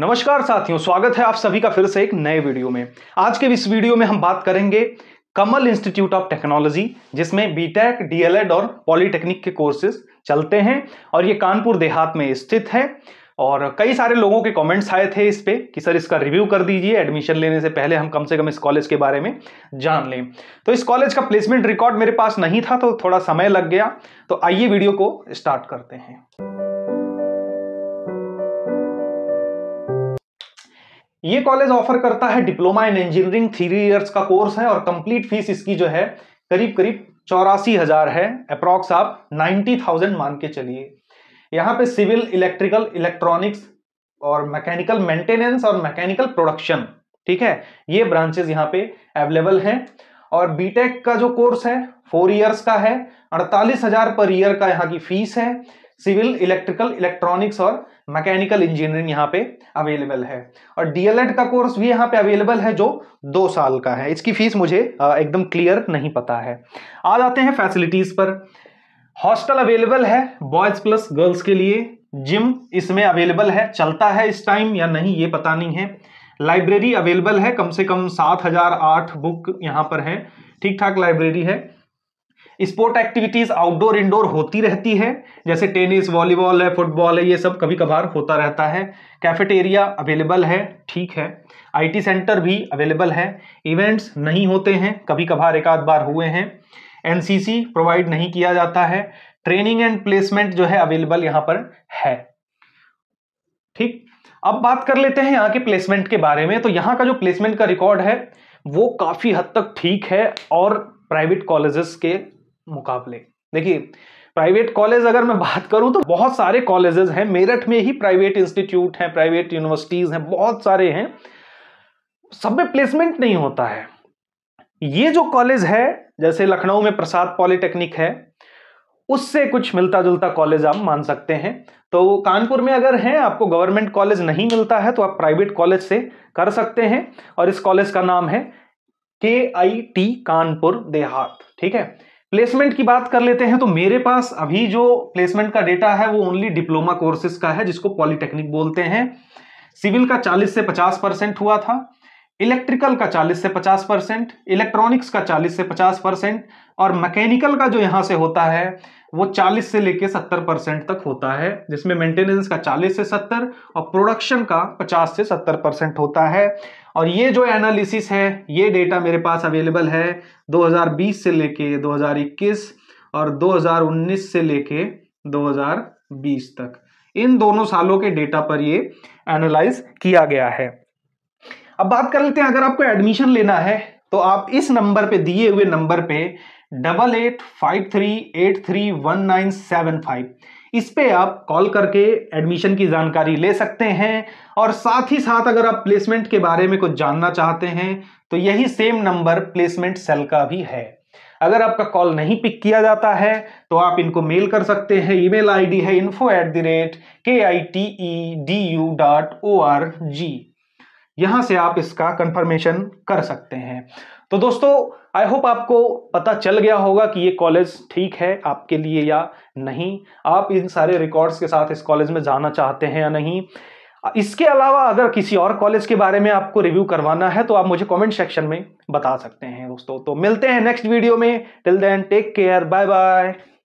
नमस्कार साथियों स्वागत है आप सभी का फिर से एक नए वीडियो में आज के इस वीडियो में हम बात करेंगे कमल इंस्टीट्यूट ऑफ टेक्नोलॉजी जिसमें बीटेक डीएलएड और पॉलिटेक्निक के कोर्सेज चलते हैं और ये कानपुर देहात में स्थित है और कई सारे लोगों के कमेंट्स आए थे इस पर कि सर इसका रिव्यू कर दीजिए एडमिशन लेने से पहले हम कम से कम इस कॉलेज के बारे में जान लें तो इस कॉलेज का प्लेसमेंट रिकॉर्ड मेरे पास नहीं था तो थोड़ा समय लग गया तो आइए वीडियो को स्टार्ट करते हैं ये कॉलेज ऑफर करता है diploma in engineering three years का कोर्स है और कंप्लीट फीस इसकी जो है करीब करीब चौरासी हजार है अप्रॉक्स आप नाइन्टी थाउजेंड मान के चलिए यहाँ पे सिविल इलेक्ट्रिकल इलेक्ट्रॉनिक्स और मैकेनिकल मेंटेनेंस और मैकेनिकल प्रोडक्शन ठीक है ये ब्रांचेस यहाँ पे अवेलेबल हैं और बीटेक का जो कोर्स है फोर इयर्स का है अड़तालीस पर ईयर का यहाँ की फीस है सिविल इलेक्ट्रिकल इलेक्ट्रॉनिक्स और मैकेनिकल इंजीनियरिंग यहाँ पे अवेलेबल है और डीएलएड का कोर्स भी यहाँ पे अवेलेबल है जो दो साल का है इसकी फीस मुझे एकदम क्लियर नहीं पता है आ जाते हैं फैसिलिटीज़ पर हॉस्टल अवेलेबल है बॉयज़ प्लस गर्ल्स के लिए जिम इसमें अवेलेबल है चलता है इस टाइम या नहीं ये पता नहीं है लाइब्रेरी अवेलेबल है कम से कम सात हजार आठ बुक यहाँ पर है ठीक ठाक लाइब्रेरी है स्पोर्ट एक्टिविटीज आउटडोर इंडोर होती रहती है जैसे टेनिस वॉलीबॉल है फुटबॉल है ये सब कभी कभार होता रहता है कैफेटेरिया अवेलेबल है ठीक है आईटी सेंटर भी अवेलेबल है इवेंट्स नहीं होते हैं कभी कभार एक आध बार हुए हैं एनसीसी प्रोवाइड नहीं किया जाता है ट्रेनिंग एंड प्लेसमेंट जो है अवेलेबल यहाँ पर है ठीक अब बात कर लेते हैं यहाँ के प्लेसमेंट के बारे में तो यहाँ का जो प्लेसमेंट का रिकॉर्ड है वो काफ़ी हद तक ठीक है और प्राइवेट कॉलेजेस के मुकाबले देखिए प्राइवेट कॉलेज अगर मैं बात करूं तो बहुत सारे कॉलेजेस हैं मेरठ में ही प्राइवेट इंस्टीट्यूट हैं प्राइवेट यूनिवर्सिटीज हैं बहुत सारे हैं सब में प्लेसमेंट नहीं होता है ये जो कॉलेज है जैसे लखनऊ में प्रसाद पॉलिटेक्निक है उससे कुछ मिलता जुलता कॉलेज आप मान सकते हैं तो कानपुर में अगर हैं आपको गवर्नमेंट कॉलेज नहीं मिलता है तो आप प्राइवेट कॉलेज से कर सकते हैं और इस कॉलेज का नाम है के आई टी कानपुर देहात ठीक है प्लेसमेंट की बात कर लेते हैं तो मेरे पास अभी जो प्लेसमेंट का डेटा है वो ओनली डिप्लोमा कोर्सेज का है जिसको पॉलिटेक्निक बोलते हैं सिविल का 40 से 50 परसेंट हुआ था इलेक्ट्रिकल का 40 से 50 परसेंट इलेक्ट्रॉनिक्स का 40 से 50 परसेंट और मैकेनिकल का जो यहाँ से होता है वो 40 से लेके 70 परसेंट तक होता है जिसमें मेंटेनेंस का 40 से 70 और प्रोडक्शन का 50 से 70 परसेंट होता है और ये जो एनालिसिस है ये डेटा मेरे पास अवेलेबल है 2020 से लेके 2021 और 2019 से लेके 2020 तक इन दोनों सालों के डेटा पर ये एनालाइज किया गया है अब बात कर लेते हैं अगर आपको एडमिशन लेना है तो आप इस नंबर पे दिए हुए नंबर पे double eight five three eight three one nine seven five इस पे आप कॉल करके एडमिशन की जानकारी ले सकते हैं और साथ ही साथ अगर आप प्लेसमेंट के बारे में कुछ जानना चाहते हैं तो यही सेम नंबर प्लेसमेंट सेल का भी है अगर आपका कॉल नहीं पिक किया जाता है तो आप इनको मेल कर सकते हैं ईमेल आईडी है info at the rate K I T E D U dot O R G यहाँ से आप इसका कंफर्मेशन कर सकते हैं तो दोस्तों आई होप आपको पता चल गया होगा कि ये कॉलेज ठीक है आपके लिए या नहीं आप इन सारे रिकॉर्ड्स के साथ इस कॉलेज में जाना चाहते हैं या नहीं इसके अलावा अगर किसी और कॉलेज के बारे में आपको रिव्यू करवाना है तो आप मुझे कमेंट सेक्शन में बता सकते हैं दोस्तों तो मिलते हैं नेक्स्ट वीडियो में till then take care bye bye